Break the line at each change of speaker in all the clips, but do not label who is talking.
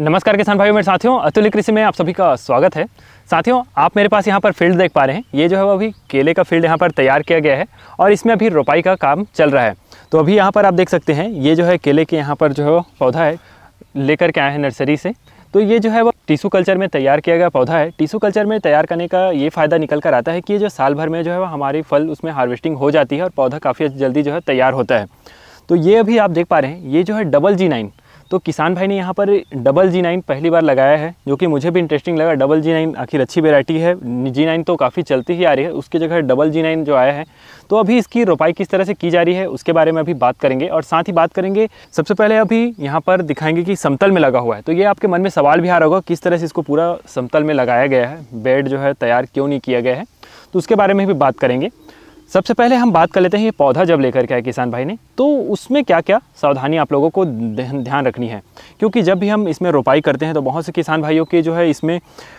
नमस्कार किसान भाइयों मेरे साथियों अतुल कृषि में आप सभी का स्वागत है साथियों आप मेरे पास यहाँ पर फील्ड देख पा रहे हैं ये जो है वो अभी केले का फील्ड यहाँ पर तैयार किया गया है और इसमें अभी रोपाई का काम चल रहा है तो अभी यहाँ पर आप देख सकते हैं ये जो है केले के यहाँ पर जो है पौधा है लेकर के आए हैं नर्सरी से तो ये जो है वो टिशू कल्चर में तैयार किया गया पौधा है टिशू कल्चर में तैयार करने का ये फ़ायदा निकल कर आता है कि ये जो साल भर में जो है वो हमारी फल उसमें हार्वेस्टिंग हो जाती है और पौधा काफ़ी जल्दी जो है तैयार होता है तो ये अभी आप देख पा रहे हैं ये जो है डबल जी नाइन तो किसान भाई ने यहाँ पर डबल जी नाइन पहली बार लगाया है जो कि मुझे भी इंटरेस्टिंग लगा डबल जी नाइन आखिर अच्छी वेरायटी है जी नाइन तो काफ़ी चलती ही आ रही है उसकी जगह डबल जी नाइन जो आया है तो अभी इसकी रोपाई किस तरह से की जा रही है उसके बारे में अभी बात करेंगे और साथ ही बात करेंगे सबसे पहले अभी यहाँ पर दिखाएंगे कि समतल में लगा हुआ है तो ये आपके मन में सवाल भी आ रहा होगा किस तरह से इसको पूरा समतल में लगाया गया है बेड जो है तैयार क्यों नहीं किया गया है तो उसके बारे में भी बात करेंगे सबसे पहले हम बात कर लेते हैं ये पौधा जब लेकर के आए किसान भाई ने तो उसमें क्या क्या सावधानी आप लोगों को ध्यान रखनी है क्योंकि जब भी हम इसमें रोपाई करते हैं तो बहुत से किसान भाइयों के जो है इसमें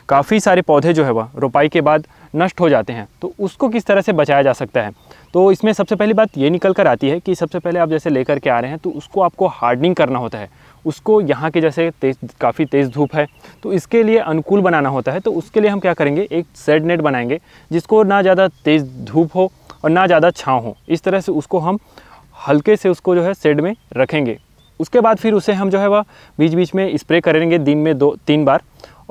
काफ़ी सारे पौधे जो है वह रोपाई के बाद नष्ट हो जाते हैं तो उसको किस तरह से बचाया जा सकता है तो इसमें सबसे पहली बात ये निकल कर आती है कि सबसे पहले आप जैसे लेकर के आ रहे हैं तो उसको आपको हार्डनिंग करना होता है उसको यहाँ के जैसे तेज काफ़ी तेज़ धूप है तो इसके लिए अनुकूल बनाना होता है तो उसके लिए हम क्या करेंगे एक सेड नेट बनाएंगे जिसको ना ज़्यादा तेज़ धूप हो और ना ज़्यादा छाँव हो इस तरह से उसको हम हल्के से उसको जो है शेड में रखेंगे उसके बाद फिर उसे हम जो है वह बीच बीच में स्प्रे करेंगे दिन में दो तीन बार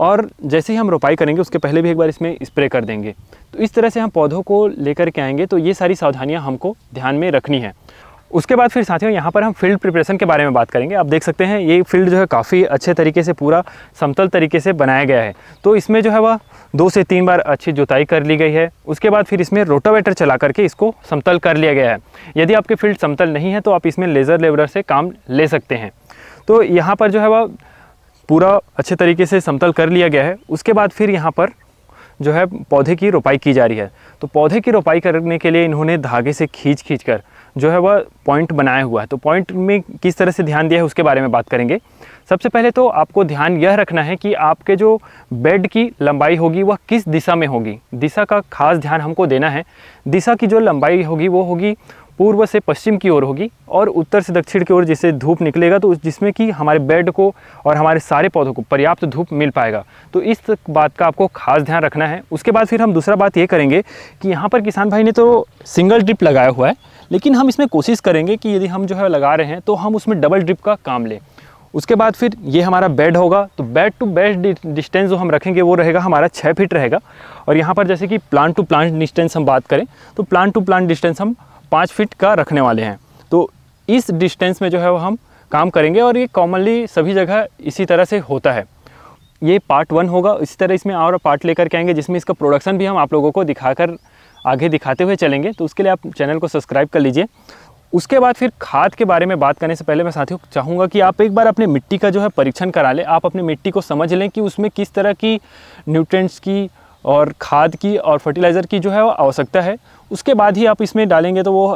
और जैसे ही हम रोपाई करेंगे उसके पहले भी एक बार इसमें स्प्रे कर देंगे तो इस तरह से हम पौधों को लेकर के आएंगे तो ये सारी सावधानियाँ हमको ध्यान में रखनी है उसके बाद फिर साथियों यहाँ पर हम फील्ड प्रिपरेशन के बारे में बात करेंगे आप देख सकते हैं ये फील्ड जो है काफ़ी अच्छे तरीके से पूरा समतल तरीके से बनाया गया है तो इसमें जो है वह दो से तीन बार अच्छी जुताई कर ली गई है उसके बाद फिर इसमें रोटावेटर चला करके इसको समतल कर लिया गया है यदि आपके फील्ड समतल नहीं है तो आप इसमें लेज़र लेबर से काम ले सकते हैं तो यहाँ पर जो है वह पूरा अच्छे तरीके से समतल कर लिया गया है उसके बाद फिर यहाँ पर जो है पौधे की रोपाई की जा रही है तो पौधे की रोपाई करने के लिए इन्होंने धागे से खींच खींच कर जो है वह पॉइंट बनाया हुआ है तो पॉइंट में किस तरह से ध्यान दिया है उसके बारे में बात करेंगे सबसे पहले तो आपको ध्यान यह रखना है कि आपके जो बेड की लंबाई होगी वह किस दिशा में होगी दिशा का खास ध्यान हमको देना है दिशा की जो लंबाई होगी वो होगी पूर्व से पश्चिम की ओर होगी और उत्तर से दक्षिण की ओर जैसे धूप निकलेगा तो जिसमें कि हमारे बेड को और हमारे सारे पौधों को पर्याप्त धूप मिल पाएगा तो इस बात का आपको खास ध्यान रखना है उसके बाद फिर हम दूसरा बात ये करेंगे कि यहाँ पर किसान भाई ने तो सिंगल ड्रिप लगाया हुआ है लेकिन हम इसमें कोशिश करेंगे कि यदि हम जो है लगा रहे हैं तो हम उसमें डबल ड्रिप का काम लें उसके बाद फिर ये हमारा बेड होगा तो बेड टू बेड डिस्टेंस जो हम रखेंगे वो रहेगा हमारा छः फीट रहेगा और यहाँ पर जैसे कि प्लांट टू प्लांट डिस्टेंस हम बात करें तो प्लांट टू प्लांट डिस्टेंस हम पाँच फीट का रखने वाले हैं तो इस डिस्टेंस में जो है वो हम काम करेंगे और ये कॉमनली सभी जगह इसी तरह से होता है ये पार्ट वन होगा इसी तरह इसमें और पार्ट लेकर के आएंगे जिसमें इसका प्रोडक्शन भी हम आप लोगों को दिखाकर आगे दिखाते हुए चलेंगे तो उसके लिए आप चैनल को सब्सक्राइब कर लीजिए उसके बाद फिर खाद के बारे में बात करने से पहले मैं साथियों चाहूँगा कि आप एक बार अपने मिट्टी का जो है परीक्षण करा लें आप अपनी मिट्टी को समझ लें कि उसमें किस तरह की न्यूट्रेंट्स की और खाद की और फर्टिलाइज़र की जो है वो आवश्यकता है उसके बाद ही आप इसमें डालेंगे तो वो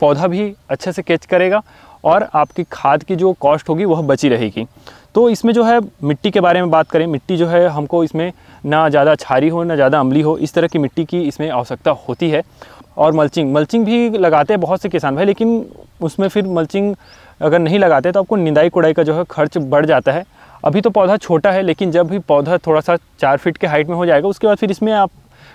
पौधा भी अच्छे से कैच करेगा और आपकी खाद की जो कॉस्ट होगी वह बची रहेगी तो इसमें जो है मिट्टी के बारे में बात करें मिट्टी जो है हमको इसमें ना ज़्यादा छारी हो ना ज़्यादा अमली हो इस तरह की मिट्टी की इसमें आवश्यकता होती है और मल्चिंग मल्चिंग भी लगाते हैं बहुत से किसान भाई लेकिन उसमें फिर मल्चिंग अगर नहीं लगाते तो आपको निंदाई कुड़ाई का जो है खर्च बढ़ जाता है अभी तो पौधा छोटा है लेकिन जब भी पौधा थोड़ा सा चार फीट के हाइट में हो जाएगा उसके बाद फिर इसमें आप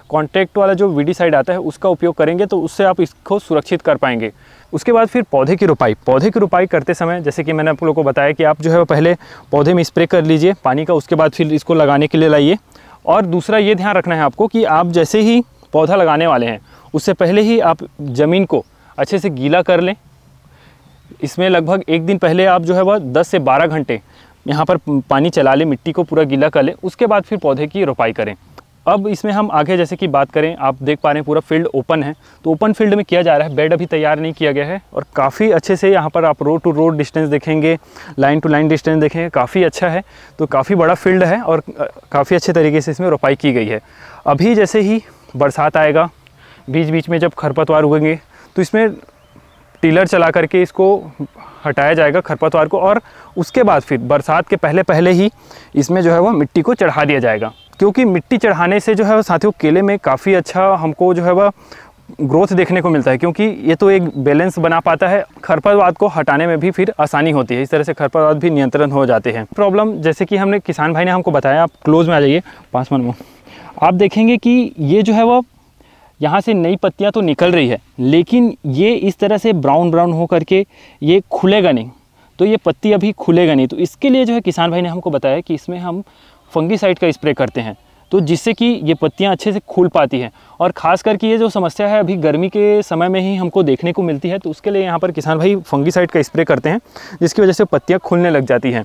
कॉन्टैक्ट वाला जो वी साइड आता है उसका उपयोग करेंगे तो उससे आप इसको सुरक्षित कर पाएंगे उसके बाद फिर पौधे की रोपाई पौधे की रोपाई करते समय जैसे कि मैंने आप लोगों को बताया कि आप जो है पहले पौधे में स्प्रे कर लीजिए पानी का उसके बाद फिर इसको लगाने के लिए लाइए और दूसरा ये ध्यान रखना है आपको कि आप जैसे ही पौधा लगाने वाले हैं उससे पहले ही आप ज़मीन को अच्छे से गीला कर लें इसमें लगभग एक दिन पहले आप जो है वह दस से बारह घंटे यहाँ पर पानी चला लें मिट्टी को पूरा गीला कर लें उसके बाद फिर पौधे की रोपाई करें अब इसमें हम आगे जैसे कि बात करें आप देख पा रहे हैं पूरा फील्ड ओपन है तो ओपन फील्ड में किया जा रहा है बेड अभी तैयार नहीं किया गया है और काफ़ी अच्छे से यहाँ पर आप रोड टू रोड डिस्टेंस देखेंगे लाइन टू लाइन डिस्टेंस देखेंगे काफ़ी अच्छा है तो काफ़ी बड़ा फील्ड है और काफ़ी अच्छे तरीके से इसमें रोपाई की गई है अभी जैसे ही बरसात आएगा बीच बीच में जब खरपतवार उगेंगे तो इसमें टीलर चला करके इसको हटाया जाएगा खरपतवार को और उसके बाद फिर बरसात के पहले पहले ही इसमें जो है वो मिट्टी को चढ़ा दिया जाएगा क्योंकि मिट्टी चढ़ाने से जो है साथियों केले में काफ़ी अच्छा हमको जो है वह ग्रोथ देखने को मिलता है क्योंकि ये तो एक बैलेंस बना पाता है खरपतवाद को हटाने में भी फिर आसानी होती है इस तरह से खरपतवाद भी नियंत्रण हो जाते हैं प्रॉब्लम जैसे कि हमने किसान भाई ने हमको बताया आप क्लोज में आ जाइए पाँच मन में आप देखेंगे कि ये जो है वह यहाँ से नई पत्तियाँ तो निकल रही है लेकिन ये इस तरह से ब्राउन ब्राउन हो करके ये खुलेगा नहीं तो ये पत्ती अभी खुलेगा नहीं तो इसके लिए जो है किसान भाई ने हमको बताया कि इसमें हम फंगीसाइड का स्प्रे करते हैं तो जिससे कि ये पत्तियाँ अच्छे से खुल पाती हैं और ख़ास करके ये जो समस्या है अभी गर्मी के समय में ही हमको देखने को मिलती है तो उसके लिए यहाँ पर किसान भाई फंगीसाइड का स्प्रे करते हैं जिसकी वजह से पत्तियाँ खुलने लग जाती हैं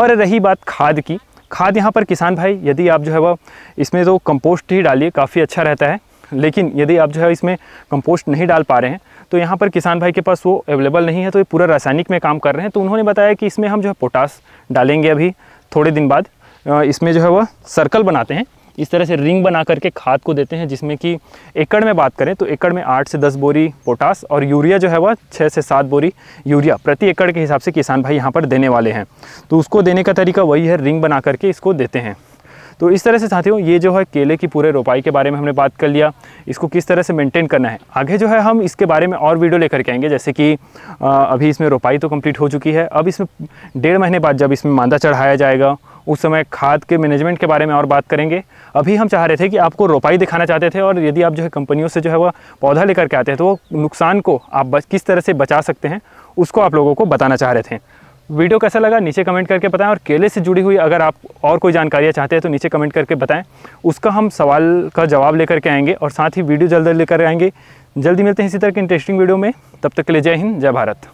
और रही बात खाद की खाद यहाँ पर किसान भाई यदि आप जो है वह इसमें जो तो कंपोस्ट ही डालिए काफ़ी अच्छा रहता है लेकिन यदि आप जो है इसमें कंपोस्ट नहीं डाल पा रहे हैं तो यहाँ पर किसान भाई के पास वो अवेलेबल नहीं है तो ये पूरा रासायनिक में काम कर रहे हैं तो उन्होंने बताया कि इसमें हम जो है पोटास डालेंगे अभी थोड़े दिन बाद इसमें जो है वह सर्कल बनाते हैं इस तरह से रिंग बना करके खाद को देते हैं जिसमें कि एकड़ में बात करें तो एकड़ में आठ से दस बोरी पोटास और यूरिया जो है वह छः से सात बोरी यूरिया प्रति एकड़ के हिसाब से किसान भाई यहाँ पर देने वाले हैं तो उसको देने का तरीका वही है रिंग बना करके इसको देते हैं तो इस तरह से साथियों ये जो है केले की पूरे रोपाई के बारे में हमने बात कर लिया इसको किस तरह से मेंटेन करना है आगे जो है हम इसके बारे में और वीडियो लेकर के आएंगे जैसे कि अभी इसमें रोपाई तो कंप्लीट हो चुकी है अब इसमें डेढ़ महीने बाद जब इसमें मांदा चढ़ाया जाएगा उस समय खाद के मैनेजमेंट के बारे में और बात करेंगे अभी हम चाह रहे थे कि आपको रोपाई दिखाना चाहते थे और यदि आप जो है कंपनियों से जो है वह पौधा लेकर के आते हैं तो वो नुकसान को आप बच, किस तरह से बचा सकते हैं उसको आप लोगों को बताना चाह रहे थे वीडियो कैसा लगा नीचे कमेंट करके बताएं और केले से जुड़ी हुई अगर आप और कोई जानकारियाँ चाहते हैं तो नीचे कमेंट करके बताएं उसका हम सवाल का जवाब लेकर के आएंगे और साथ ही वीडियो जल्द लेकर आएंगे जल्दी मिलते हैं इसी तरह के इंटरेस्टिंग वीडियो में तब तक के लिए जय हिंद जय भारत